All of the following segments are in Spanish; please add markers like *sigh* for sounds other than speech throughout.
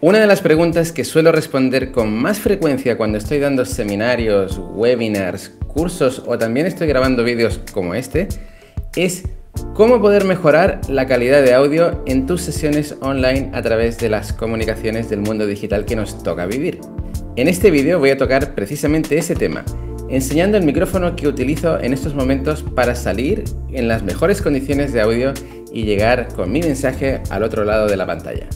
Una de las preguntas que suelo responder con más frecuencia cuando estoy dando seminarios, webinars, cursos o también estoy grabando vídeos como este es cómo poder mejorar la calidad de audio en tus sesiones online a través de las comunicaciones del mundo digital que nos toca vivir. En este vídeo voy a tocar precisamente ese tema, enseñando el micrófono que utilizo en estos momentos para salir en las mejores condiciones de audio y llegar con mi mensaje al otro lado de la pantalla.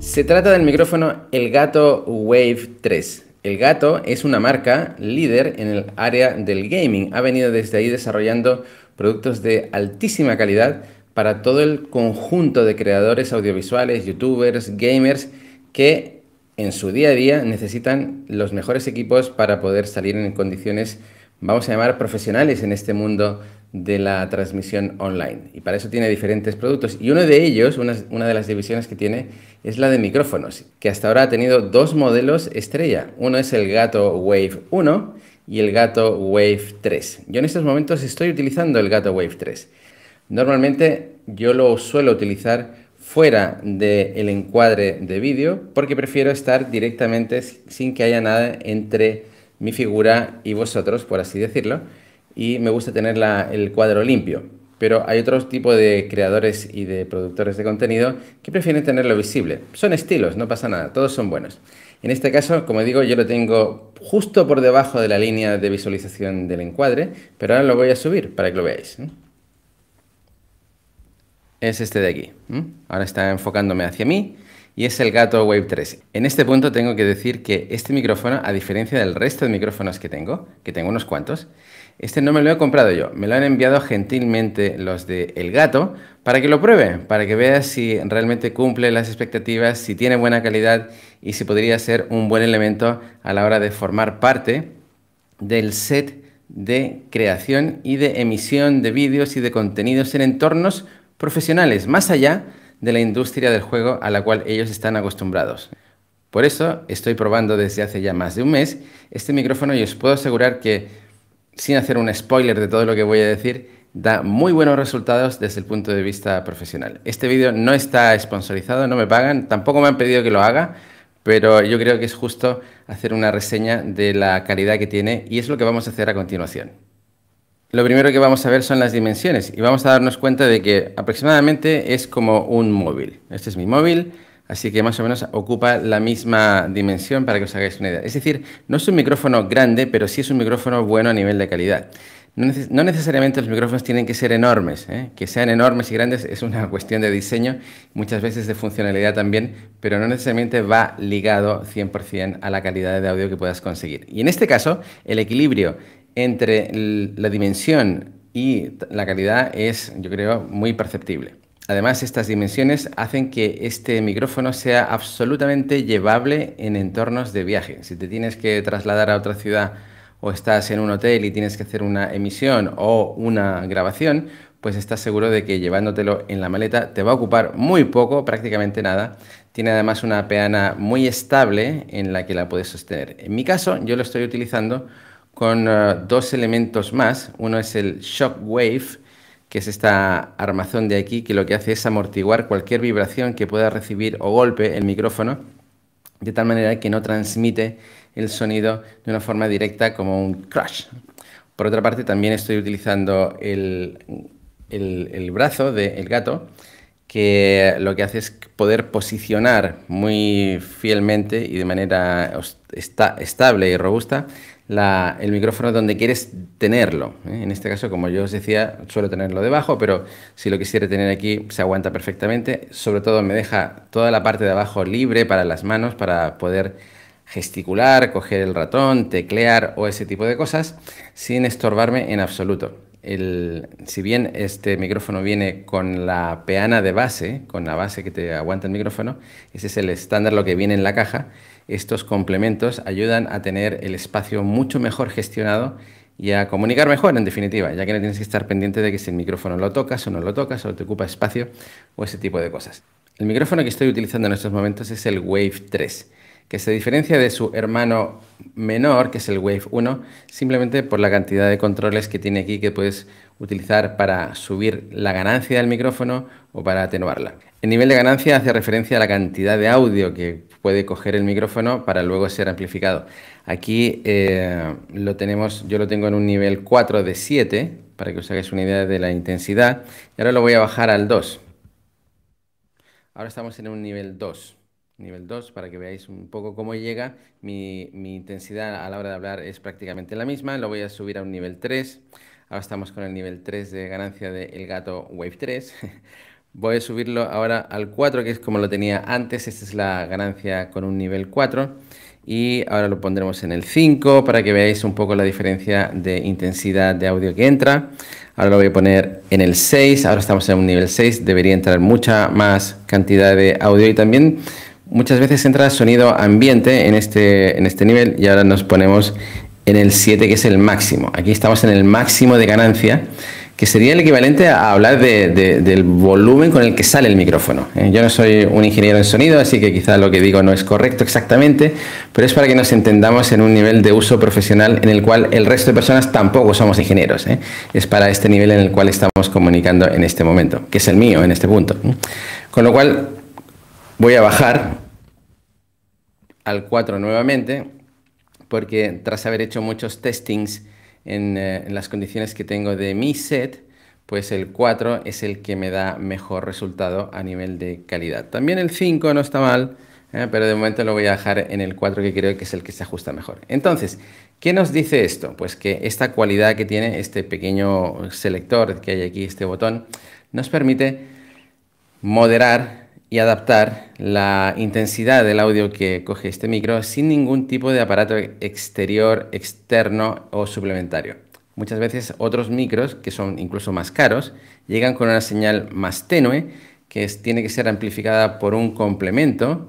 Se trata del micrófono El Gato Wave 3. El Gato es una marca líder en el área del gaming. Ha venido desde ahí desarrollando productos de altísima calidad para todo el conjunto de creadores audiovisuales, youtubers, gamers que en su día a día necesitan los mejores equipos para poder salir en condiciones, vamos a llamar, profesionales en este mundo de la transmisión online. Y para eso tiene diferentes productos. Y uno de ellos, una, de las divisiones que tiene, es la de micrófonos, que hasta ahora ha tenido dos modelos estrella. Uno es el gato Wave 1 y el gato Wave 3. Yo en estos momentos estoy utilizando el gato Wave 3. Normalmente yo lo suelo utilizar fuera del el encuadre de vídeo porque prefiero estar directamente sin que haya nada entre mi figura y vosotros, por así decirlo y me gusta tener el cuadro limpio. Pero hay otros tipos de creadores y de productores de contenido que prefieren tenerlo visible. Son estilos, no pasa nada, todos son buenos. En este caso, como digo, yo lo tengo justo por debajo de la línea de visualización del encuadre, pero ahora lo voy a subir para que lo veáis. Es este de aquí. Ahora está enfocándome hacia mí y es el gato Wave 3. En este punto tengo que decir que este micrófono, a diferencia del resto de micrófonos que tengo, que tengo unos cuantos, este no me lo he comprado yo, me lo han enviado gentilmente los de El Gato para que lo pruebe, para que vea si realmente cumple las expectativas, si tiene buena calidad y si podría ser un buen elemento a la hora de formar parte del set de creación y de emisión de vídeos y de contenidos en entornos profesionales, más allá de la industria del juego a la cual ellos están acostumbrados. Por eso estoy probando desde hace ya más de un mes este micrófono y os puedo asegurar que sin hacer un spoiler de todo lo que voy a decir, da muy buenos resultados desde el punto de vista profesional. Este vídeo no está sponsorizado, no me pagan, tampoco me han pedido que lo haga, pero yo creo que es justo hacer una reseña de la calidad que tiene y es lo que vamos a hacer a continuación. Lo primero que vamos a ver son las dimensiones y vamos a darnos cuenta de que aproximadamente es como un móvil. Este es mi móvil, Así que más o menos ocupa la misma dimensión para que os hagáis una idea. Es decir, no es un micrófono grande, pero sí es un micrófono bueno a nivel de calidad. No, necesariamente los micrófonos tienen que ser enormes. ¿eh? Que sean enormes y grandes es una *laughs* cuestión de diseño, muchas veces de funcionalidad también, pero no necesariamente va ligado 100% a la calidad de audio que puedas conseguir. Y en este caso, el equilibrio entre la dimensión y la calidad es, yo creo, muy perceptible. Además, estas dimensiones hacen que este micrófono sea absolutamente llevable en entornos de viaje. Si te tienes que trasladar a otra ciudad o estás en un hotel y tienes que hacer una emisión o una grabación, pues estás seguro de que llevándotelo en la maleta te va a ocupar muy poco, prácticamente nada. Tiene además una peana muy estable en la que la puedes sostener. En mi caso, yo lo estoy utilizando con eh, dos elementos más. Uno es el Shockwave, que es esta armazón de aquí, que lo que hace es amortiguar cualquier vibración que pueda recibir o golpe el micrófono, de tal manera que no transmite el sonido de una forma directa como un crash. Por otra parte, también estoy utilizando el, brazo del gato, que lo que hace es poder posicionar muy fielmente y de manera estable y robusta el micrófono donde quieres tenerlo. ¿eh? En este caso, como yo os decía, suelo tenerlo debajo, pero si lo quisiera tener aquí, se aguanta perfectamente. Sobre todo me deja toda la parte de abajo libre para las manos, para poder gesticular, coger el ratón, teclear o ese tipo de cosas, sin estorbarme en absoluto. si bien este micrófono viene con la peana de base, con la base que te aguanta el micrófono, ese es el estándar lo que viene en la caja, estos complementos ayudan a tener el espacio mucho mejor gestionado y a comunicar mejor, en definitiva, ya que no tienes que estar pendiente de que si el micrófono lo tocas o no lo tocas o te ocupa espacio o ese tipo de cosas. El micrófono que estoy utilizando en estos momentos es el Wave 3, que se diferencia de su hermano menor, que es el Wave 1, simplemente por la cantidad de controles que tiene aquí que puedes utilizar para subir la ganancia del micrófono o para atenuarla. El nivel de ganancia hace referencia a la cantidad de audio que puede coger el micrófono para luego ser amplificado. Aquí eh, lo tenemos, yo lo tengo en un nivel 4 de 7, para que os hagáis una idea de la intensidad. Y ahora lo voy a bajar al 2. Ahora estamos en un nivel 2. Nivel 2, para que veáis un poco cómo llega. Mi, intensidad a la hora de hablar es prácticamente la misma. Lo voy a subir a un nivel 3. Ahora estamos con el nivel 3 de ganancia del gato Wave 3. *laughs* Voy a subirlo ahora al 4, que es como lo tenía antes. Esta es la ganancia con un nivel 4. Y ahora lo pondremos en el 5 para que veáis un poco la diferencia de intensidad de audio que entra. Ahora lo voy a poner en el 6. Ahora estamos en un nivel 6. Debería entrar mucha más cantidad de audio y también muchas veces entra sonido ambiente en este, en este nivel. Y ahora nos ponemos en el 7, que es el máximo. Aquí estamos en el máximo de ganancia que sería el equivalente a hablar del volumen con el que sale el micrófono. ¿eh? Yo no soy un ingeniero en sonido, así que quizá lo que digo no es correcto exactamente, pero es para que nos entendamos en un nivel de uso profesional en el cual el resto de personas tampoco somos ingenieros. ¿eh? Es para este nivel en el cual estamos comunicando en este momento, que es el mío en este punto. ¿eh? Con lo cual voy a bajar al 4 nuevamente, porque tras haber hecho muchos testings, eh, en, las condiciones que tengo de mi set, pues el 4 es el que me da mejor resultado a nivel de calidad. También el 5 no está mal, ¿eh? pero de momento lo voy a dejar en el 4 que creo que es el que se ajusta mejor. Entonces, ¿qué nos dice esto? Pues que esta cualidad que tiene este pequeño selector que hay aquí, este botón, nos permite moderar y adaptar la intensidad del audio que coge este micro sin ningún tipo de aparato exterior, externo o suplementario. Muchas veces otros micros, que son incluso más caros, llegan con una señal más tenue que tiene que ser amplificada por un complemento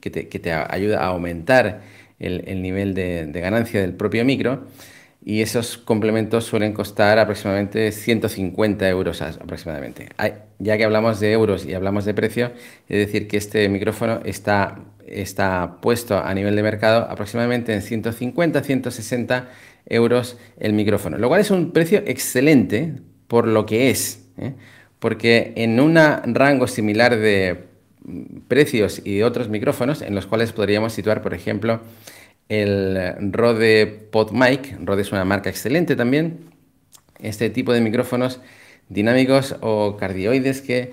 que, te, ayuda a aumentar el, nivel de ganancia del propio micro y esos complementos suelen costar aproximadamente 150 euros aproximadamente. Ya que hablamos de euros y hablamos de precio, es decir que este micrófono está, está puesto a nivel de mercado aproximadamente en 150, 160 euros el micrófono, lo cual es un precio excelente por lo que es, ¿eh? porque en un rango similar de mm, precios y otros micrófonos en los cuales podríamos situar, por ejemplo, el Rode PodMic. Rode es una marca excelente también. Este tipo de micrófonos dinámicos o cardioides que,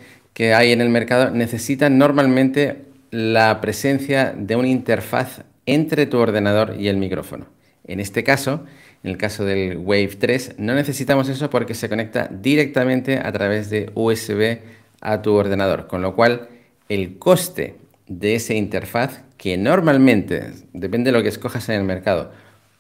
hay en el mercado necesitan normalmente la presencia de una interfaz entre tu ordenador y el micrófono. En este caso, en el caso del Wave 3, no necesitamos eso porque se conecta directamente a través de USB a tu ordenador, con lo cual el coste de esa interfaz que normalmente, depende de lo que escojas en el mercado,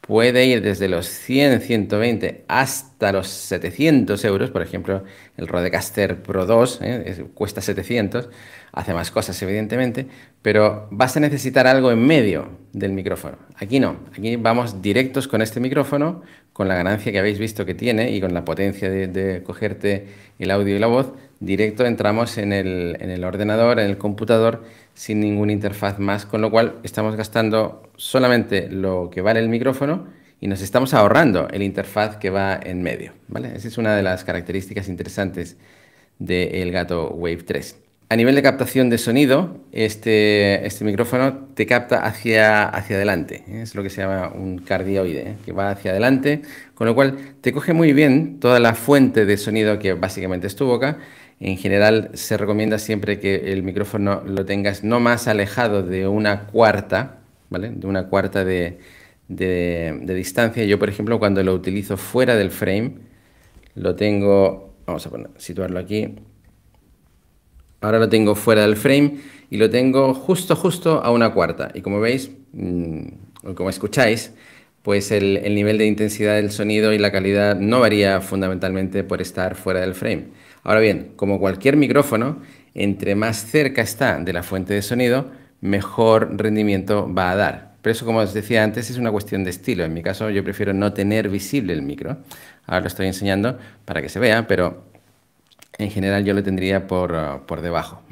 puede ir desde los 100, 120 hasta los 700 euros. Por ejemplo, el Rodecaster Pro 2 ¿eh? cuesta 700, hace más cosas evidentemente, pero vas a necesitar algo en medio del micrófono. Aquí no, aquí vamos directos con este micrófono, con la ganancia que habéis visto que tiene y con la potencia de, cogerte el audio y la voz, directo entramos en el, en el ordenador, en el computador sin ninguna interfaz más, con lo cual estamos gastando solamente lo que vale el micrófono y nos estamos ahorrando el interfaz que va en medio. ¿vale? Esa es una de las características interesantes del gato Wave 3. A nivel de captación de sonido, este, este micrófono te capta hacia, hacia adelante. ¿eh? Es lo que se llama un cardioide, ¿eh? que va hacia adelante, con lo cual te coge muy bien toda la fuente de sonido que básicamente es tu boca en general se recomienda siempre que el micrófono lo tengas no más alejado de una cuarta, ¿vale? De una cuarta de, distancia. Yo, por ejemplo, cuando lo utilizo fuera del frame, lo tengo, vamos a situarlo aquí. Ahora lo tengo fuera del frame y lo tengo justo, justo a una cuarta. Y como veis, mm, o como escucháis, pues el, nivel de intensidad del sonido y la calidad no varía fundamentalmente por estar fuera del frame. Ahora bien, como cualquier micrófono, entre más cerca está de la fuente de sonido, mejor rendimiento va a dar. Pero eso, como os decía antes, es una cuestión de estilo. En mi caso, yo prefiero no tener visible el micro. Ahora lo estoy enseñando para que se vea, pero en general yo lo tendría por, ah, por debajo.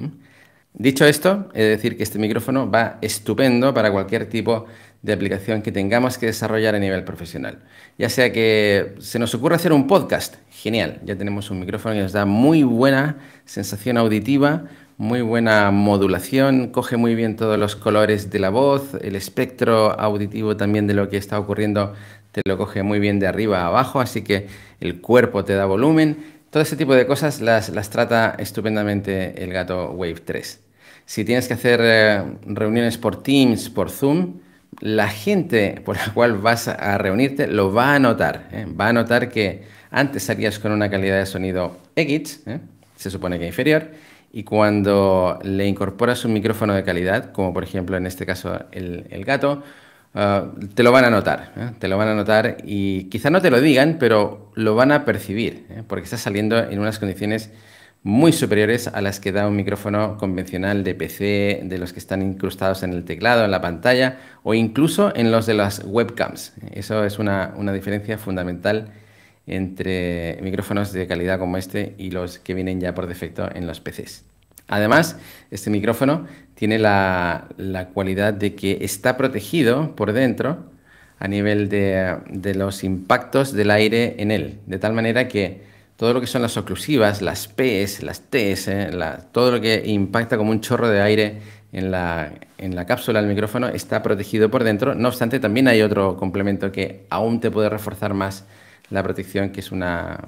Dicho esto, he de decir que este micrófono va estupendo para cualquier tipo de de aplicación que tengamos que desarrollar a nivel profesional. Ya sea que se nos ocurra hacer un podcast, genial, ya tenemos un micrófono que nos da muy buena sensación auditiva, muy buena modulación, coge muy bien todos los colores de la voz, el espectro auditivo también de lo que está ocurriendo te lo coge muy bien de arriba a abajo, así que el cuerpo te da volumen. Todo ese tipo de cosas las, trata estupendamente el gato Wave 3. Si tienes que hacer eh, reuniones por Teams, por Zoom, la gente por la cual vas a reunirte lo va a notar. ¿eh? Va a notar que antes salías con una calidad de sonido X, ¿eh? se supone que inferior, y cuando le incorporas un micrófono de calidad, como por ejemplo en este caso el, gato, ah, te lo van a notar. ¿eh? Te lo van a notar y quizá no te lo digan, pero lo van a percibir, porque estás saliendo en unas condiciones muy superiores a las que da un micrófono convencional de PC, de los que están incrustados en el teclado, en la pantalla o incluso en los de las webcams. Eso es una, diferencia fundamental entre micrófonos de calidad como este y los que vienen ya por defecto en los PCs. Además, este micrófono tiene la, cualidad de que está protegido por dentro a nivel de, de los impactos del aire en él, de tal manera que todo lo que son las oclusivas, las Ps, las Ts, todo lo que impacta como un chorro de aire en la, en la cápsula del micrófono está protegido por dentro. No obstante, también hay otro complemento que aún te puede reforzar más la protección, que es una,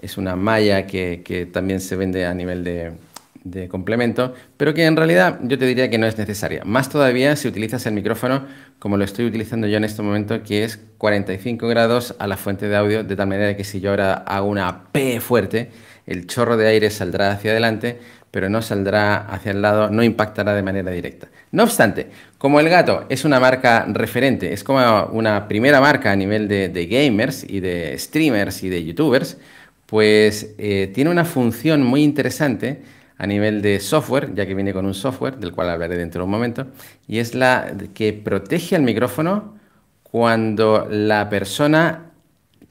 es una malla que también se vende a nivel de, de complemento, pero que en realidad yo te diría que no es necesaria. Más todavía si utilizas el micrófono como lo estoy utilizando yo en este momento, que es 45 grados a la fuente de audio, de tal manera que si yo ahora hago una P fuerte, el chorro de aire saldrá hacia adelante, pero no saldrá hacia el lado, no impactará de manera directa. No obstante, como el gato es una marca referente, es como una primera marca a nivel de, gamers y de streamers y de youtubers, pues eh, tiene una función muy interesante a nivel de software, ya que viene con un software, del cual hablaré dentro de un momento, y es la que protege al micrófono cuando la persona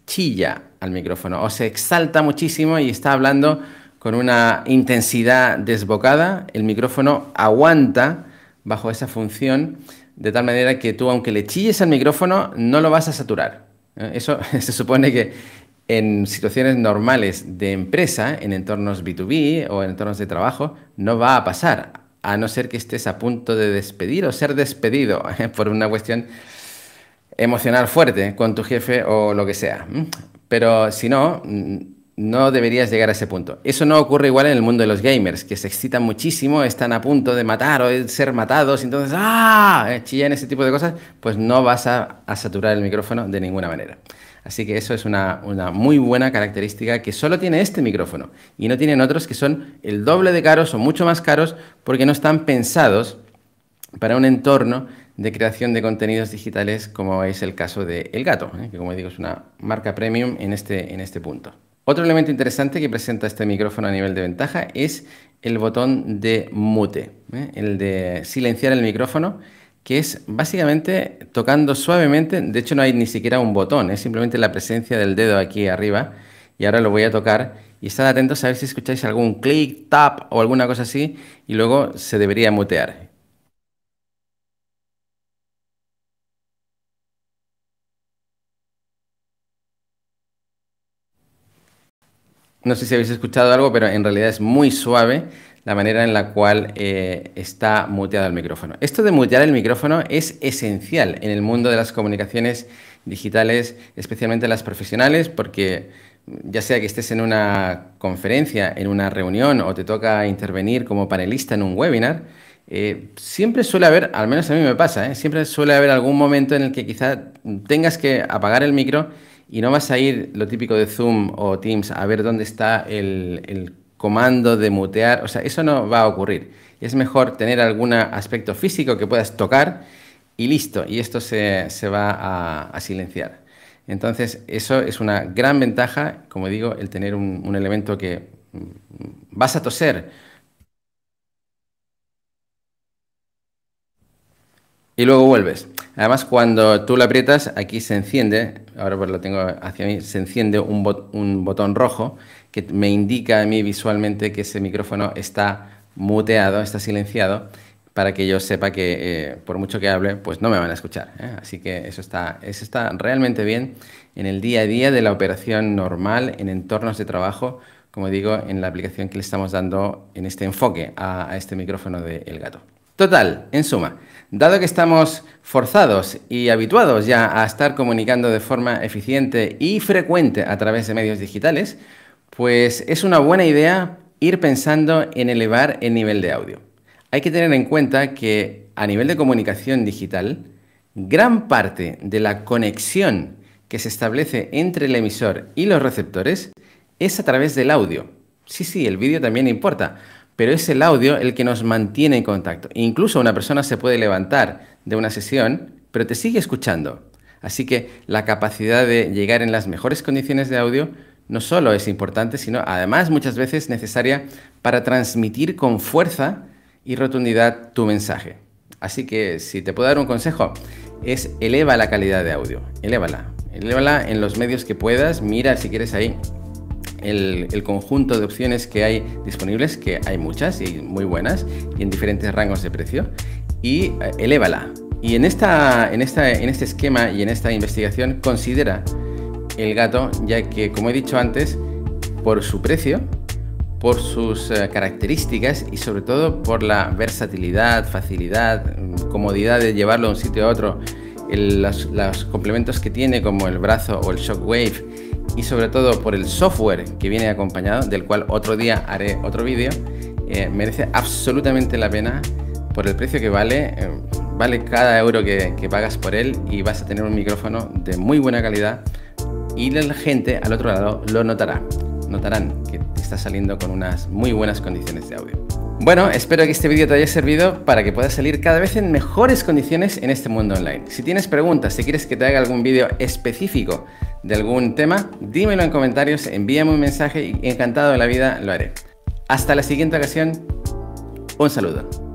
chilla al micrófono o se exalta muchísimo y está hablando con una intensidad desbocada, el micrófono aguanta bajo esa función de tal manera que tú aunque le chilles al micrófono no lo vas a saturar. ¿eh? Eso *laughs* se supone que en situaciones normales de empresa, en entornos B2B o en entornos de trabajo, no va a pasar, a no ser que estés a punto de despedir o ser despedido *laughs* por una cuestión emocional fuerte con tu jefe o lo que sea. Pero si no, mm, no deberías llegar a ese punto. Eso no ocurre igual en el mundo de los gamers, que se excitan muchísimo, están a punto de matar o de ser matados, entonces ¡ah! Eh, chillan ese tipo de cosas, pues no vas a, saturar el micrófono de ninguna manera. Así que eso es una, muy buena característica que solo tiene este micrófono y no tienen otros que son el doble de caros o mucho más caros porque no están pensados para un entorno de creación de contenidos digitales como es el caso de El Gato, ¿eh? que como digo es una marca premium en este, en este punto. Otro elemento interesante que presenta este micrófono a nivel de ventaja es el botón de mute, ¿eh? el de silenciar el micrófono, que es básicamente tocando suavemente, de hecho no hay ni siquiera un botón, es simplemente la presencia del dedo aquí arriba, y ahora lo voy a tocar, y estad atentos a ver si escucháis algún clic, tap o alguna cosa así, y luego se debería mutear. No sé si habéis escuchado algo, pero en realidad es muy suave la manera en la cual eh, está muteado el micrófono. Esto de mutear el micrófono es esencial en el mundo de las comunicaciones digitales, especialmente las profesionales, porque ya sea que estés en una conferencia, en una reunión o te toca intervenir como panelista en un webinar, eh, siempre suele haber, al menos a mí me pasa, eh, siempre suele haber algún momento en el que quizá tengas que apagar el micro y no vas a ir lo típico de Zoom o Teams a ver dónde está el, comando de mutear, o sea, eso no va a ocurrir. Es mejor tener algún aspecto físico que puedas tocar y listo, y esto se, va a, silenciar. Entonces, eso es una gran ventaja, como digo, el tener un, un elemento que mm, vas a toser y luego vuelves. Además, cuando tú lo aprietas, aquí se enciende, ahora pues lo tengo hacia mí, se enciende un, un botón rojo que me indica a mí visualmente que ese micrófono está muteado, está silenciado, para que yo sepa que eh, por mucho que hable, pues no me van a escuchar. ¿eh? Así que eso está, eso está realmente bien en el día a día de la operación normal, en entornos de trabajo, como digo, en la aplicación que le estamos dando en este enfoque a, este micrófono del gato. Total, en suma, dado que estamos forzados y habituados ya a estar comunicando de forma eficiente y frecuente a través de medios digitales, pues es una buena idea ir pensando en elevar el nivel de audio. Hay que tener en cuenta que a nivel de comunicación digital, gran parte de la conexión que se establece entre el emisor y los receptores es a través del audio. Sí, sí, el vídeo también importa, pero es el audio el que nos mantiene en contacto. Incluso una persona se puede levantar de una sesión, pero te sigue escuchando. Así que la capacidad de llegar en las mejores condiciones de audio no solo es importante, sino además muchas veces necesaria para transmitir con fuerza y rotundidad tu mensaje. Así que si te puedo dar un consejo, es eleva la calidad de audio, elévala. Elévala en los medios que puedas, mira si quieres ahí el, conjunto de opciones que hay disponibles, que hay muchas y muy buenas y en diferentes rangos de precio, y eh, elévala. Y en, esta, en, este esquema y en esta investigación considera el gato, ya que, como he dicho antes, por su precio, por sus eh, características y sobre todo por la versatilidad, facilidad, mm, comodidad de llevarlo de un sitio a otro, los, los, complementos que tiene como el brazo o el shockwave y sobre todo por el software que viene acompañado, del cual otro día haré otro vídeo, eh, merece absolutamente la pena por el precio que vale. Eh, vale cada euro que, que pagas por él y vas a tener un micrófono de muy buena calidad y la gente al otro lado lo notará. Notarán que te está saliendo con unas muy buenas condiciones de audio. Bueno, espero que este vídeo te haya servido para que puedas salir cada vez en mejores condiciones en este mundo online. Si tienes preguntas, si quieres que te haga algún vídeo específico de algún tema, dímelo en comentarios, envíame un mensaje y encantado de la vida lo haré. Hasta la siguiente ocasión, un saludo.